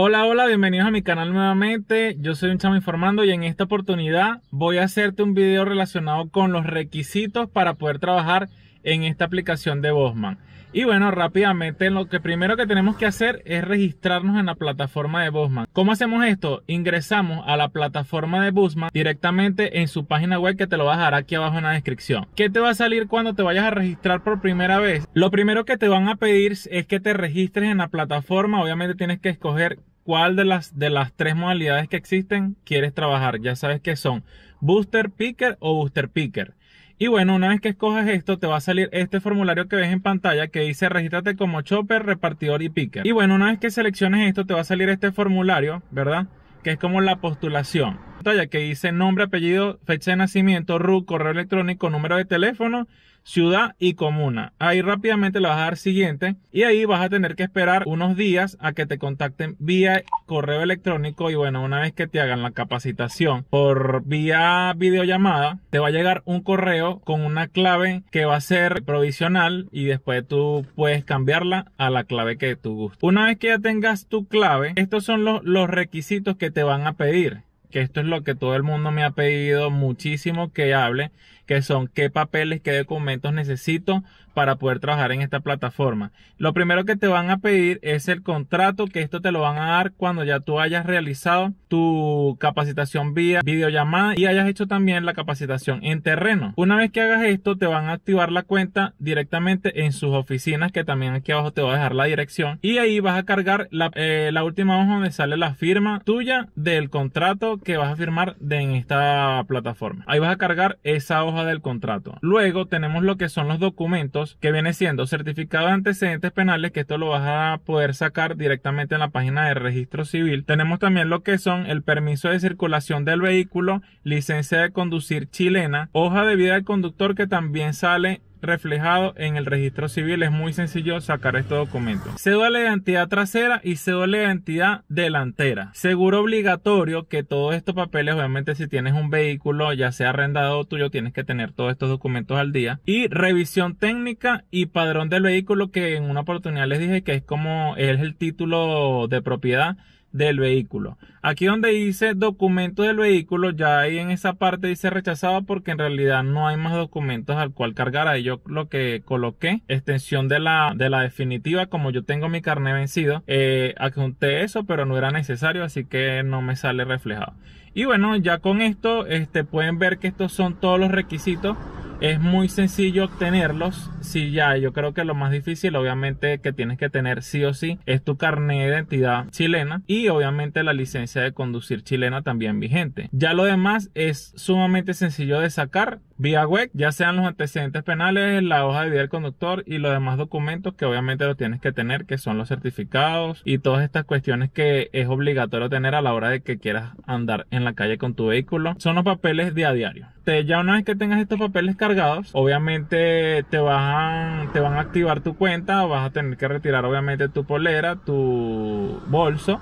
Hola, hola, bienvenidos a mi canal nuevamente. Yo soy un chamo informando y en esta oportunidad voy a hacerte un video relacionado con los requisitos para poder trabajar en esta aplicación de Bosman. Y bueno, rápidamente lo que primero que tenemos que hacer es registrarnos en la plataforma de Bosman. ¿Cómo hacemos esto? Ingresamos a la plataforma de Bosman directamente en su página web que te lo vas a dejar aquí abajo en la descripción. ¿Qué te va a salir cuando te vayas a registrar por primera vez? Lo primero que te van a pedir es que te registres en la plataforma. Obviamente tienes que escoger cuál de las, de las tres modalidades que existen quieres trabajar. Ya sabes que son booster picker o booster picker. Y bueno, una vez que escoges esto, te va a salir este formulario que ves en pantalla que dice regístrate como chopper, repartidor y picker. Y bueno, una vez que selecciones esto, te va a salir este formulario, ¿verdad? Que es como la postulación. Pantalla que dice nombre, apellido, fecha de nacimiento, RU, correo electrónico, número de teléfono, ciudad y comuna. Ahí rápidamente le vas a dar siguiente y ahí vas a tener que esperar unos días a que te contacten vía correo electrónico y bueno, una vez que te hagan la capacitación por vía videollamada, te va a llegar un correo con una clave que va a ser provisional y después tú puedes cambiarla a la clave que tú guste. Una vez que ya tengas tu clave, estos son los, los requisitos que te van a pedir que esto es lo que todo el mundo me ha pedido muchísimo que hable que son qué papeles, qué documentos necesito para poder trabajar en esta plataforma. Lo primero que te van a pedir es el contrato, que esto te lo van a dar cuando ya tú hayas realizado tu capacitación vía videollamada y hayas hecho también la capacitación en terreno. Una vez que hagas esto, te van a activar la cuenta directamente en sus oficinas, que también aquí abajo te voy a dejar la dirección. Y ahí vas a cargar la, eh, la última hoja donde sale la firma tuya del contrato que vas a firmar de en esta plataforma. Ahí vas a cargar esa hoja del contrato. Luego tenemos lo que son los documentos que viene siendo certificado de antecedentes penales, que esto lo vas a poder sacar directamente en la página de registro civil. Tenemos también lo que son el permiso de circulación del vehículo, licencia de conducir chilena, hoja de vida del conductor que también sale reflejado en el registro civil. Es muy sencillo sacar estos documentos Cédula de identidad trasera y cédula de identidad delantera. Seguro obligatorio que todos estos papeles, obviamente si tienes un vehículo, ya sea arrendado tuyo, tienes que tener todos estos documentos al día. Y revisión técnica y padrón del vehículo que en una oportunidad les dije que es como es el título de propiedad del vehículo. Aquí donde dice documento del vehículo, ya ahí en esa parte dice rechazado porque en realidad no hay más documentos al cual cargar. Ahí yo lo que coloqué, extensión de la, de la definitiva, como yo tengo mi carnet vencido, eh, adjunté eso, pero no era necesario, así que no me sale reflejado. Y bueno, ya con esto este, pueden ver que estos son todos los requisitos es muy sencillo obtenerlos. Si ya, yo creo que lo más difícil, obviamente, que tienes que tener sí o sí es tu carnet de identidad chilena y obviamente la licencia de conducir chilena también vigente. Ya lo demás es sumamente sencillo de sacar Vía web, ya sean los antecedentes penales, la hoja de vida del conductor y los demás documentos que obviamente lo tienes que tener, que son los certificados y todas estas cuestiones que es obligatorio tener a la hora de que quieras andar en la calle con tu vehículo. Son los papeles día a diario. ya una vez que tengas estos papeles cargados, obviamente te van, te van a activar tu cuenta, vas a tener que retirar obviamente tu polera, tu bolso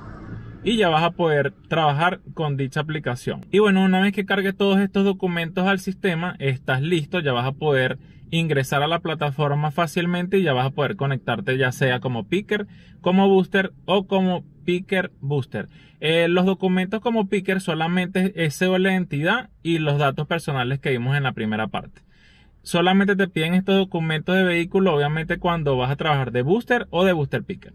y ya vas a poder trabajar con dicha aplicación. Y bueno, una vez que cargues todos estos documentos al sistema, estás listo, ya vas a poder ingresar a la plataforma fácilmente y ya vas a poder conectarte ya sea como picker, como booster o como picker booster. Eh, los documentos como picker solamente es SEO la entidad y los datos personales que vimos en la primera parte. Solamente te piden estos documentos de vehículo, obviamente cuando vas a trabajar de booster o de booster picker.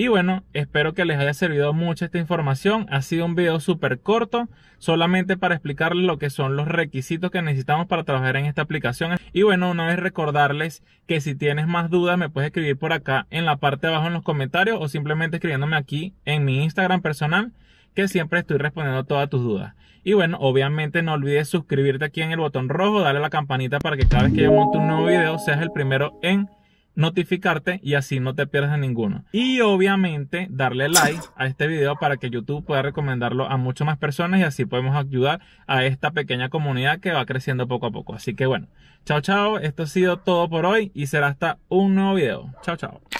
Y bueno, espero que les haya servido mucho esta información. Ha sido un video súper corto, solamente para explicarles lo que son los requisitos que necesitamos para trabajar en esta aplicación. Y bueno, una vez recordarles que si tienes más dudas me puedes escribir por acá en la parte de abajo en los comentarios o simplemente escribiéndome aquí en mi Instagram personal que siempre estoy respondiendo todas tus dudas. Y bueno, obviamente no olvides suscribirte aquí en el botón rojo, darle a la campanita para que cada vez que yo monte un nuevo video seas el primero en notificarte y así no te pierdas ninguno. Y obviamente darle like a este video para que YouTube pueda recomendarlo a muchas más personas y así podemos ayudar a esta pequeña comunidad que va creciendo poco a poco. Así que bueno, chao chao, esto ha sido todo por hoy y será hasta un nuevo video. Chao chao.